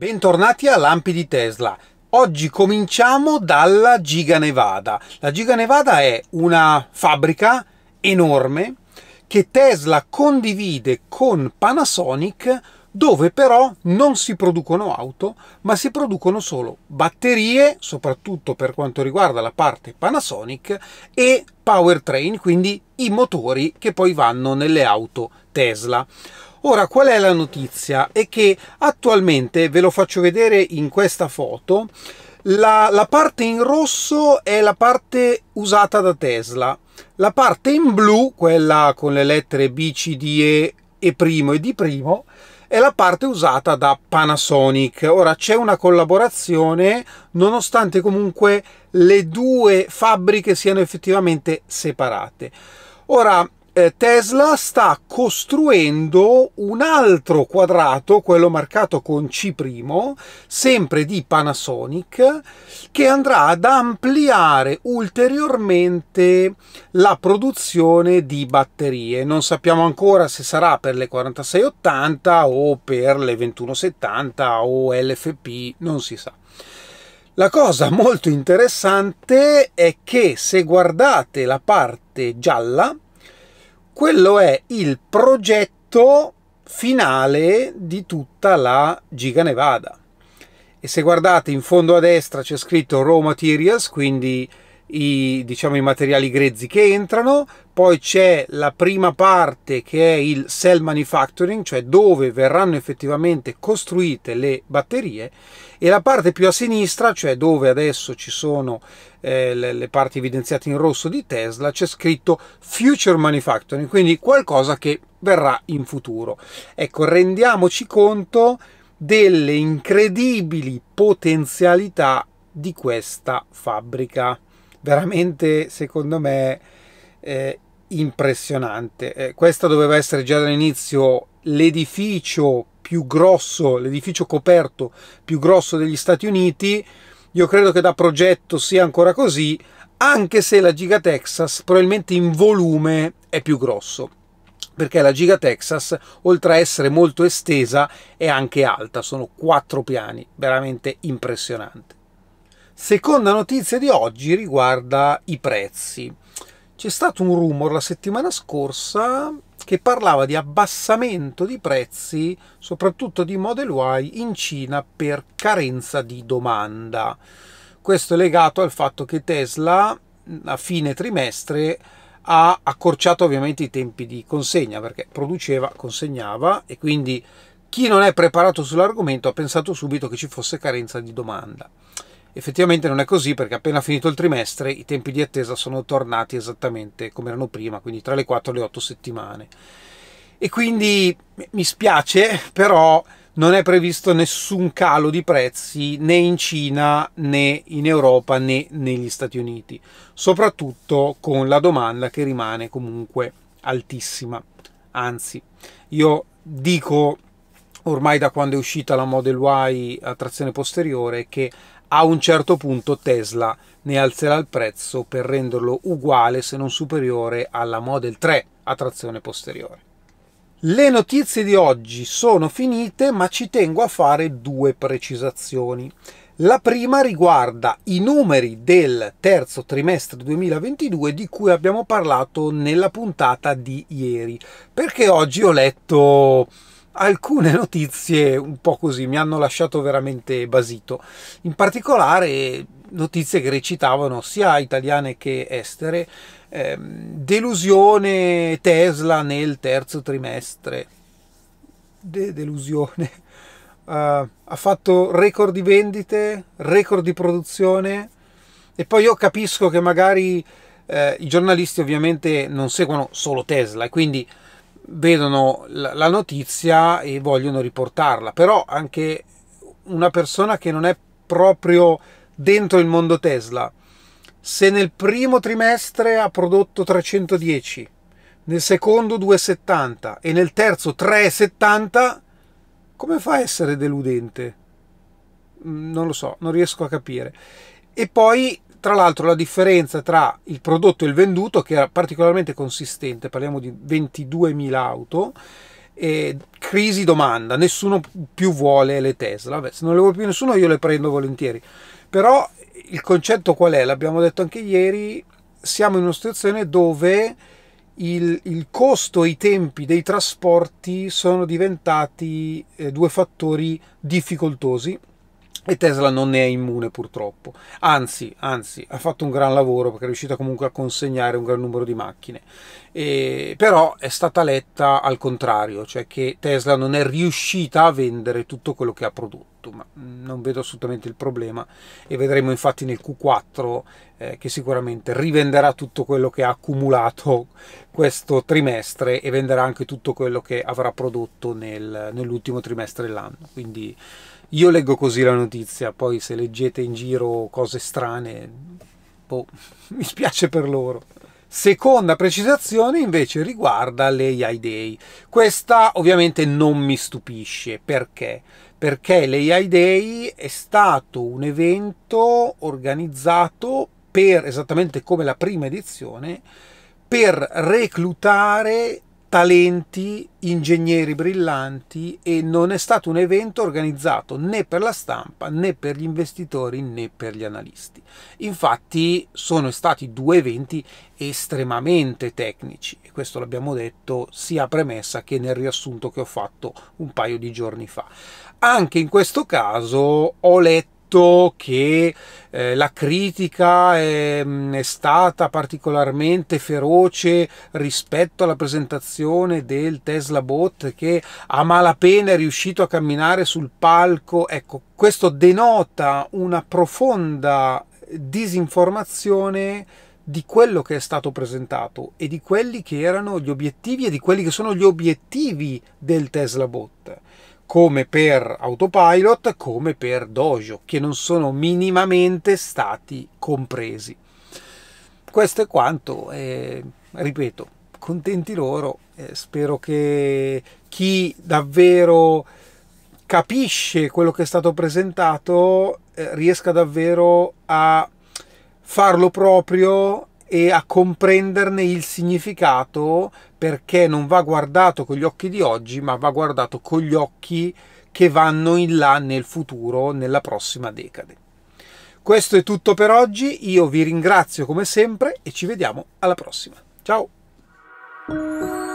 Bentornati a Lampi di Tesla. Oggi cominciamo dalla Giga Nevada. La Giga Nevada è una fabbrica enorme che Tesla condivide con Panasonic dove però non si producono auto ma si producono solo batterie soprattutto per quanto riguarda la parte Panasonic e powertrain quindi i motori che poi vanno nelle auto Tesla. Ora, qual è la notizia? È che attualmente, ve lo faccio vedere in questa foto, la, la, parte in rosso è la parte usata da Tesla, la parte in blu, quella con le lettere B, C, D, E, E' e D', è la parte usata da Panasonic. Ora c'è una collaborazione, nonostante comunque le due fabbriche siano effettivamente separate. Ora, eh, Tesla sta costruendo un altro quadrato, quello marcato con C', sempre di Panasonic, che andrà ad ampliare ulteriormente la produzione di batterie. Non sappiamo ancora se sarà per le 4680 o per le 2170 o LFP, non si sa. La cosa molto interessante è che se guardate la parte gialla, quello è il progetto finale di tutta la Giga Nevada. E se guardate in fondo a destra c'è scritto Raw Materials, quindi i, diciamo, i materiali grezzi che entrano, poi c'è la prima parte che è il cell manufacturing, cioè dove verranno effettivamente costruite le batterie, e la parte più a sinistra, cioè dove adesso ci sono eh, le, parti evidenziate in rosso di Tesla, c'è scritto future manufacturing, quindi qualcosa che verrà in futuro. Ecco, rendiamoci conto delle incredibili potenzialità di questa fabbrica. Veramente, secondo me, eh, impressionante. Eh, questo doveva essere già dall'inizio l'edificio più grosso, l'edificio coperto più grosso degli Stati Uniti. Io credo che da progetto sia ancora così, anche se la Giga Texas probabilmente in volume è più grosso perché la Giga Texas, oltre a essere molto estesa, è anche alta, sono quattro piani, veramente impressionante. Seconda notizia di oggi riguarda i prezzi c'è stato un rumor la settimana scorsa che parlava di abbassamento di prezzi, soprattutto di Model Y, in Cina per carenza di domanda. Questo è legato al fatto che Tesla a fine trimestre ha accorciato ovviamente i tempi di consegna perché produceva, consegnava e quindi chi non è preparato sull'argomento ha pensato subito che ci fosse carenza di domanda. Effettivamente non è così perché appena finito il trimestre i tempi di attesa sono tornati esattamente come erano prima, quindi tra le 4 e le 8 settimane. E quindi mi spiace, però non è previsto nessun calo di prezzi né in Cina né in Europa né negli Stati Uniti, soprattutto con la domanda che rimane comunque altissima. Anzi, io dico ormai da quando è uscita la Model Y a trazione posteriore che a un certo punto Tesla ne alzerà il prezzo per renderlo uguale se non superiore alla Model 3 a trazione posteriore. Le notizie di oggi sono finite, ma ci tengo a fare due precisazioni. La prima riguarda i numeri del terzo trimestre 2022 di cui abbiamo parlato nella puntata di ieri, perché oggi ho letto alcune notizie un po' così mi hanno lasciato veramente basito, in particolare notizie che recitavano sia italiane che estere, ehm, delusione Tesla nel terzo trimestre, De delusione, uh, ha fatto record di vendite, record di produzione e poi io capisco che magari eh, i giornalisti ovviamente non seguono solo Tesla e quindi vedono la notizia e vogliono riportarla, però anche una persona che non è proprio dentro il mondo Tesla, se nel primo trimestre ha prodotto 310, nel secondo 270 e nel terzo 370, come fa a essere deludente? Mm, non lo so, non riesco a capire. E poi tra l'altro la differenza tra il prodotto e il venduto che era particolarmente consistente, parliamo di 22.000 auto, e crisi domanda, nessuno più vuole le Tesla, Vabbè, se non le vuole più nessuno io le prendo volentieri, però il concetto qual è? L'abbiamo detto anche ieri, siamo in una situazione dove il, il costo e i tempi dei trasporti sono diventati eh, due fattori difficoltosi e Tesla non ne è immune purtroppo. Anzi, anzi, ha fatto un gran lavoro perché è riuscita comunque a consegnare un gran numero di macchine. E, però è stata letta al contrario, cioè che Tesla non è riuscita a vendere tutto quello che ha prodotto, ma non vedo assolutamente il problema e vedremo infatti nel Q4 eh, che sicuramente rivenderà tutto quello che ha accumulato questo trimestre e venderà anche tutto quello che avrà prodotto nel, nell'ultimo trimestre dell'anno. Quindi io leggo così la notizia, poi se leggete in giro cose strane, boh, mi spiace per loro. Seconda precisazione invece riguarda l'AI Day. Questa ovviamente non mi stupisce, perché? Perché l'AI Day è stato un evento organizzato per, esattamente come la prima edizione, per reclutare talenti, ingegneri brillanti e non è stato un evento organizzato né per la stampa né per gli investitori né per gli analisti. Infatti sono stati due eventi estremamente tecnici e questo l'abbiamo detto sia premessa che nel riassunto che ho fatto un paio di giorni fa. Anche in questo caso ho letto detto che eh, la critica è, mm, è, stata particolarmente feroce rispetto alla presentazione del Tesla Bot che a malapena è riuscito a camminare sul palco. Ecco, questo denota una profonda disinformazione di quello che è stato presentato e di quelli che erano gli obiettivi e di quelli che sono gli obiettivi del Tesla Bot come per Autopilot, come per Dojo, che non sono minimamente stati compresi. Questo è quanto, eh, ripeto, contenti loro, eh, spero che chi davvero capisce quello che è stato presentato eh, riesca davvero a farlo proprio e a comprenderne il significato perché non va guardato con gli occhi di oggi, ma va guardato con gli occhi che vanno in là nel futuro, nella prossima decade. Questo è tutto per oggi, io vi ringrazio come sempre e ci vediamo alla prossima. Ciao!